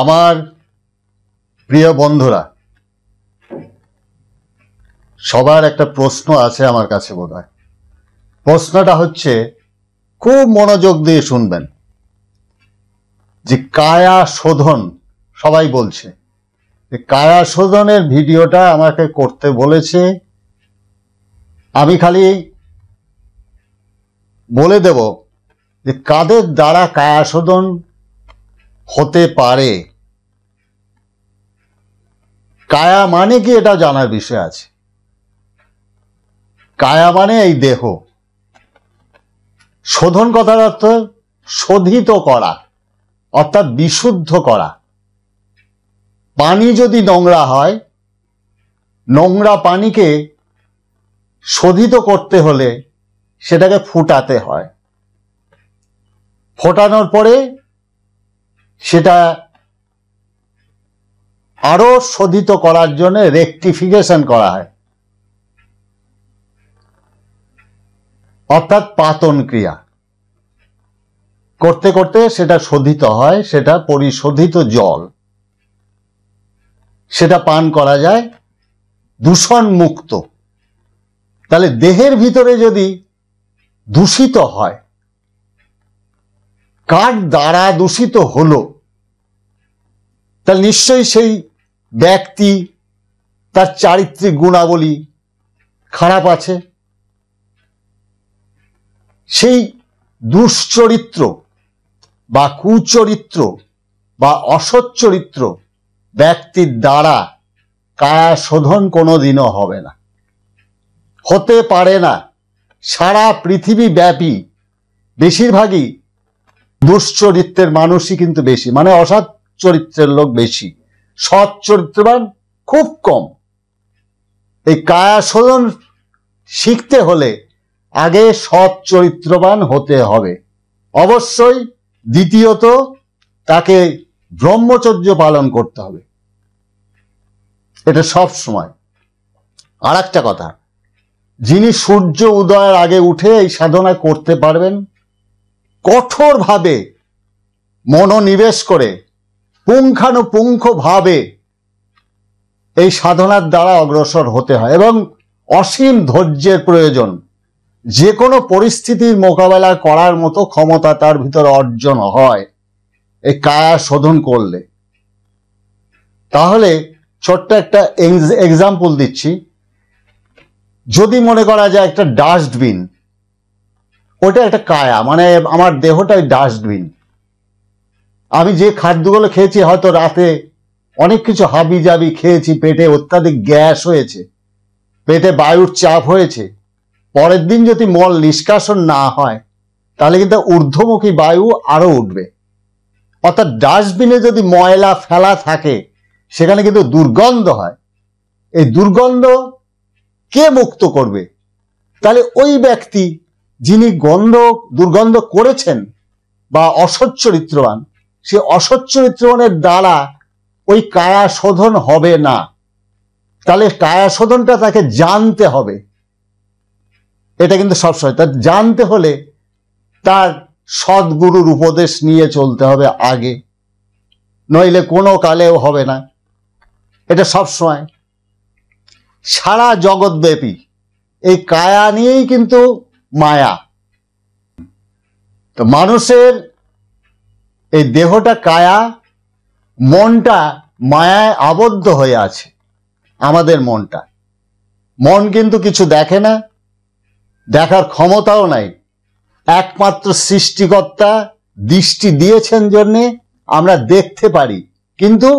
আমার প্রিয় বন্ধুরা সবার একটা প্রশ্ন আছে আমার কাছে বোধ হয় প্রশ্নটা হচ্ছে খুব মনোযোগ দিয়ে শুনবেন যে কায়া শোধন সবাই বলছে যে কায়া শোধনের ভিডিওটা আমাকে করতে বলেছে আমি খালি বলে দেব যে কাদের দ্বারা কায়া শোধন হতে পারে কায়া মানে কি এটা জানার বিষয় আছে কায়া মানে এই দেহ শোধন কথার অর্থ শোধিত করা অর্থাৎ বিশুদ্ধ করা পানি যদি নোংরা হয় নোংরা পানিকে শোধিত করতে হলে সেটাকে ফুটাতে হয় ফোটানোর পরে সেটা আরো শোধিত করার জন্য রেক্টিফিকেশন করা হয় অর্থাৎ পাতন ক্রিয়া করতে করতে সেটা শোধিত হয় সেটা পরিশোধিত জল সেটা পান করা যায় দূষণ মুক্ত তাহলে দেহের ভিতরে যদি দূষিত হয় কার দ্বারা দূষিত হলো তাহলে নিশ্চয়ই সেই ব্যক্তি তার চারিত্রিক গুণাবলী খারাপ আছে সেই দুশ্চরিত্র বা কুচরিত্র বা অসচ্চরিত্র ব্যক্তির দ্বারা কায়া শোধন কোনো দিনও হবে না হতে পারে না সারা পৃথিবী ব্যাপী বেশিরভাগই দুশ্চরিত্রের মানুষই কিন্তু বেশি মানে অসাধ চরিত্রের লোক বেশি সৎ চরিত্রবান খুব কম এই কায়াশোধন শিখতে হলে আগে সৎ চরিত্রবান হতে হবে অবশ্যই দ্বিতীয়ত তাকে ব্রহ্মচর্য পালন করতে হবে এটা সব সময় আর একটা কথা যিনি সূর্য উদয়ের আগে উঠে এই সাধনা করতে পারবেন কঠোরভাবে মনোনিবেশ করে পুঙ্খানুপুঙ্খভাবে এই সাধনার দ্বারা অগ্রসর হতে হয় এবং অসীম ধৈর্যের প্রয়োজন যে কোনো পরিস্থিতির মোকাবেলা করার মতো ক্ষমতা তার ভিতরে অর্জন হয় এই কায়া শোধন করলে তাহলে ছোট্ট একটা এক্সাম্পল দিচ্ছি যদি মনে করা যায় একটা ডাস্টবিন ওটা একটা কায়া মানে আমার দেহটা ডাস্টবিন আমি যে খাদ্যগুলো খেয়েছি হয়তো রাতে অনেক কিছু হাবি জাবি খেয়েছি পেটে অত্যাধিক গ্যাস হয়েছে পেটে বায়ুর চাপ হয়েছে পরের দিন যদি মল নিষ্কাশন না হয় তাহলে কিন্তু ঊর্ধ্বমুখী বায়ু আরও উঠবে অর্থাৎ ডাস্টবিনে যদি ময়লা ফেলা থাকে সেখানে কিন্তু দুর্গন্ধ হয় এই দুর্গন্ধ কে মুক্ত করবে তাহলে ওই ব্যক্তি যিনি গন্ধ দুর্গন্ধ করেছেন বা অসচ্চরিত্রবান সে অস্বচ্ছ দ্বারা ওই কায়া শোধন হবে না তাহলে কায়া শোধনটা তাকে জানতে হবে এটা কিন্তু সবসময় তার জানতে হলে তার সদ্গুরুর উপদেশ নিয়ে চলতে হবে আগে নইলে কোনো কালেও হবে না এটা সবসময় সারা জগৎব্যাপী এই কায়া নিয়েই কিন্তু মায়া তো মানুষের এই দেহটা কায়া মনটা মায়ায় আবদ্ধ হয়ে আছে আমাদের মনটা মন কিন্তু কিছু দেখে না দেখার ক্ষমতাও নাই একমাত্র সৃষ্টিকর্তা দৃষ্টি দিয়েছেন জন্যে আমরা দেখতে পারি কিন্তু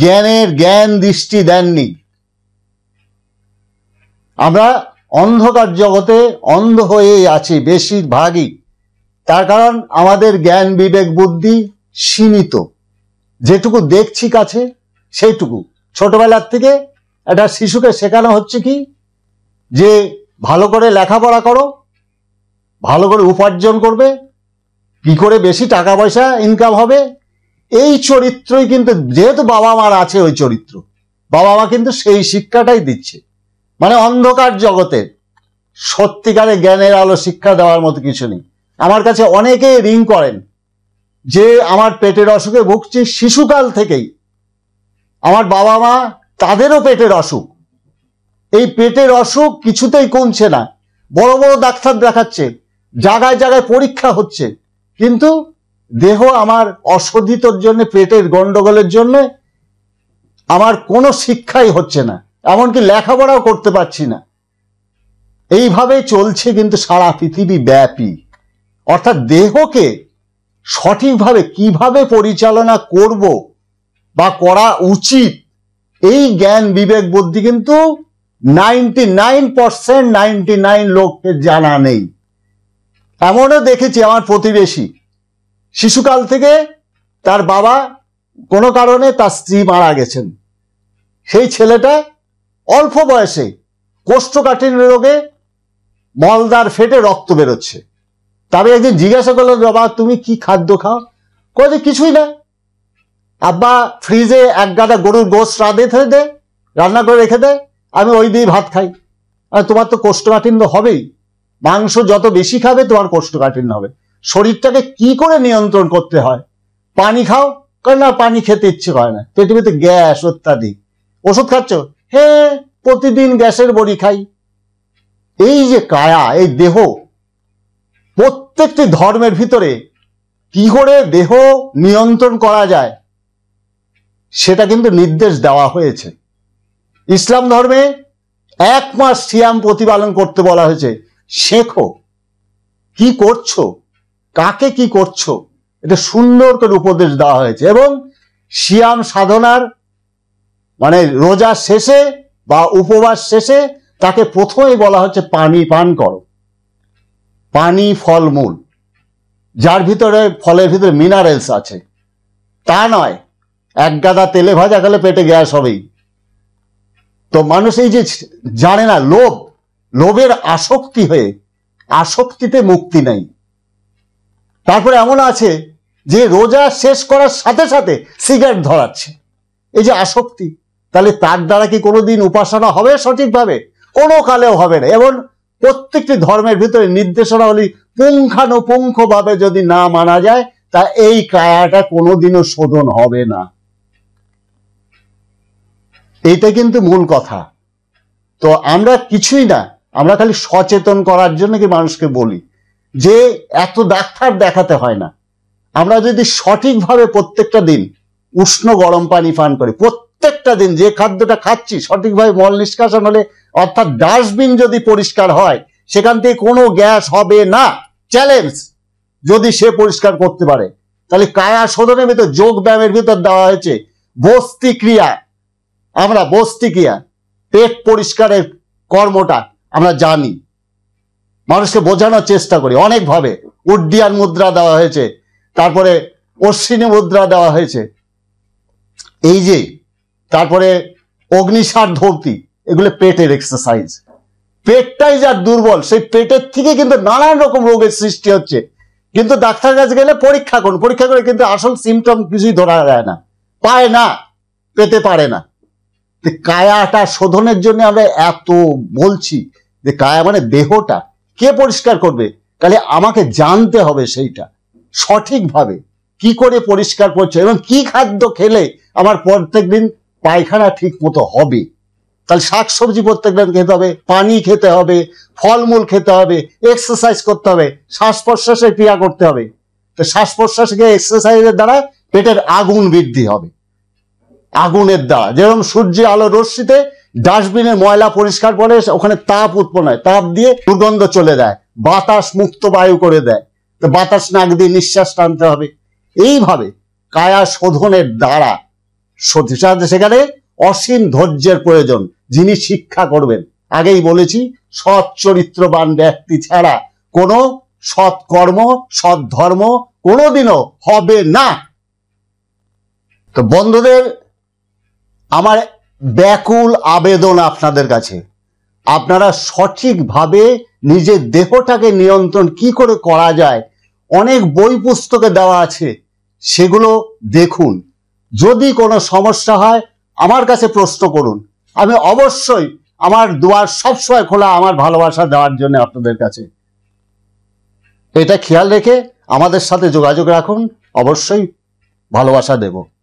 জ্ঞানের জ্ঞান দৃষ্টি দেননি আমরা অন্ধকার জগতে অন্ধ হয়েই আছি বেশিরভাগই তার কারণ আমাদের জ্ঞান বিবেক বুদ্ধি সীমিত যেটুকু দেখছি কাছে সেইটুকু ছোটবেলার থেকে একটা শিশুকে শেখানো হচ্ছে কি যে ভালো করে লেখাপড়া করো ভালো করে উপার্জন করবে কি করে বেশি টাকা পয়সা ইনকাম হবে এই চরিত্রই কিন্তু যেহেতু বাবা মার আছে ওই চরিত্র বাবা মা কিন্তু সেই শিক্ষাটাই দিচ্ছে মানে অন্ধকার জগতের সত্যিকারে জ্ঞানের আলো শিক্ষা দেওয়ার মতো কিছু নেই আমার কাছে অনেকে রিং করেন যে আমার পেটের অসুখে ভুগছি শিশুকাল থেকেই আমার বাবা মা তাদেরও পেটের অসুখ এই পেটের অসুখ কিছুতেই কমছে না বড় বড় ডাক্তার দেখাচ্ছে জায়গায় জায়গায় পরীক্ষা হচ্ছে কিন্তু দেহ আমার অশোধিতর জন্য পেটের গন্ডগোলের জন্য আমার কোনো শিক্ষাই হচ্ছে না এমনকি লেখাপড়াও করতে পারছি না এইভাবে চলছে কিন্তু সারা পৃথিবী ব্যাপী অর্থাৎ দেহকে সঠিকভাবে কিভাবে পরিচালনা করব বা করা উচিত এই জ্ঞান বিবেক বুদ্ধি কিন্তু ninety nine percent ninety nine লোককে জানা নেই এমনও দেখেছি আমার প্রতিবেশী শিশুকাল থেকে তার বাবা কোনো কারণে তার স্ত্রী মারা গেছেন সেই ছেলেটা অল্প বয়সে কোষ্ঠকাঠিন্য রোগে মলদার ফেটে রক্ত বেরোচ্ছে তবে একদিন জিজ্ঞাসা করলো বাবা তুমি কি খাদ্য খাও কয়েছে কিছুই না আব্বা ফ্রিজে এক গাদা গরুর গোস রাঁধে দেয় রান্না করে রেখে দেয় আমি ওই দিয়ে ভাত খাই আর তোমার তো কোষ্ঠকাঠিন্য হবেই মাংস যত বেশি খাবে তোমার কোষ্ঠকাঠিন্য হবে শরীরটাকে কি করে নিয়ন্ত্রণ করতে হয় পানি খাও কারণ না পানি খেতে ইচ্ছে করে না পৃথিবীতে গ্যাস অত্যাধিক ওষুধ খাচ্ছ হ্যাঁ প্রতিদিন গ্যাসের বড়ি খাই এই যে কায়া এই দেহ প্রত্যেকটি ধর্মের ভিতরে কি করে দেহ নিয়ন্ত্রণ করা যায় সেটা কিন্তু নির্দেশ দেওয়া হয়েছে ইসলাম ধর্মে এক মাস সিয়াম প্রতিপালন করতে বলা হয়েছে শেখো কি করছো কাকে কি করছো এটা সুন্দর করে উপদেশ দেওয়া হয়েছে এবং সিয়াম সাধনার মানে রোজা শেষে বা উপবাস শেষে তাকে প্রথমেই বলা হচ্ছে পানি পান করো পানি ফলমূল যার ভিতরে ফলের ভিতরে মিনারেলস আছে তা নয় এক গাদা তেলে ভাজা খেলে পেটে গ্যাস হবেই তো মানুষ এই যে জানে না লোভ লোভের আসক্তি হয়ে আসক্তিতে মুক্তি নাই তারপরে এমন আছে যে রোজা শেষ করার সাথে সাথে সিগারেট ধরাচ্ছে এই যে আসক্তি তাহলে তার দ্বারা কি কোনোদিন উপাসনা হবে সঠিকভাবে কোনো কালেও হবে না এবং প্রত্যেকটি ধর্মের ভিতরে নির্দেশনাবলী পুঙ্খানুপুঙ্খভাবে যদি না মানা যায় তা এই কায়াটা কোনোদিনও শোধন হবে না এইটা কিন্তু মূল কথা তো আমরা কিছুই না আমরা খালি সচেতন করার জন্য কি মানুষকে বলি যে এত ডাক্তার দেখাতে হয় না আমরা যদি সঠিকভাবে প্রত্যেকটা দিন উষ্ণ গরম পানি পান করি প্রত্যেক প্রত্যেকটা দিন যে খাদ্যটা খাচ্ছি সঠিকভাবে মল নিষ্কাশন হলে অর্থাৎ ডাস্টবিন যদি পরিষ্কার হয় সেখান থেকে কোনো গ্যাস হবে না চ্যালেঞ্জ যদি সে পরিষ্কার করতে পারে তাহলে কায়া শোধনের ভিতর যোগ ব্যায়ামের ভিতর দেওয়া হয়েছে বস্তি ক্রিয়া আমরা বস্তি ক্রিয়া পেট পরিষ্কারের কর্মটা আমরা জানি মানুষকে বোঝানোর চেষ্টা করি অনেকভাবে উড্ডিয়ান মুদ্রা দেওয়া হয়েছে তারপরে অশ্বিনী মুদ্রা দেওয়া হয়েছে এই যে তারপরে অগ্নিসার ধরতি এগুলো পেটের এক্সারসাইজ পেটটাই যার দুর্বল সেই পেটের থেকে কিন্তু নানান রকম রোগের সৃষ্টি হচ্ছে কিন্তু ডাক্তার কাছে গেলে পরীক্ষা করুন পরীক্ষা করে কিন্তু আসল সিমটম কিছুই ধরা যায় না পায় না পেতে পারে না কায়াটা শোধনের জন্য আমরা এত বলছি যে কায়া মানে দেহটা কে পরিষ্কার করবে তাহলে আমাকে জানতে হবে সেইটা সঠিকভাবে কি করে পরিষ্কার করছে এবং কি খাদ্য খেলে আমার প্রত্যেক দিন পায়খানা ঠিক মতো হবে তাহলে শাক সবজি দিন খেতে হবে পানি খেতে হবে ফলমূল খেতে হবে এক্সারসাইজ করতে হবে শ্বাস প্রশ্বাসের ক্রিয়া করতে হবে তো শ্বাস প্রশ্বাসকে এক্সারসাইজের দ্বারা পেটের আগুন বৃদ্ধি হবে আগুনের দ্বারা যেরকম সূর্য আলো রশ্মিতে ডাস্টবিনে ময়লা পরিষ্কার করে ওখানে তাপ উৎপন্ন হয় তাপ দিয়ে দুর্গন্ধ চলে দেয় বাতাস মুক্ত বায়ু করে দেয় তো বাতাস নাক দিয়ে নিঃশ্বাস টানতে হবে এইভাবে কায়া শোধনের দ্বারা সেখানে অসীম ধৈর্যের প্রয়োজন যিনি শিক্ষা করবেন আগেই বলেছি সৎ চরিত্রবান ব্যক্তি ছাড়া কোনো সৎকর্ম সৎ ধর্ম কোনোদিনও হবে না তো বন্ধুদের আমার ব্যাকুল আবেদন আপনাদের কাছে আপনারা সঠিকভাবে নিজের দেহটাকে নিয়ন্ত্রণ কি করে করা যায় অনেক বই পুস্তকে দেওয়া আছে সেগুলো দেখুন যদি কোনো সমস্যা হয় আমার কাছে প্রশ্ন করুন আমি অবশ্যই আমার দুয়ার সবসময় খোলা আমার ভালোবাসা দেওয়ার জন্য আপনাদের কাছে এটা খেয়াল রেখে আমাদের সাথে যোগাযোগ রাখুন অবশ্যই ভালোবাসা দেব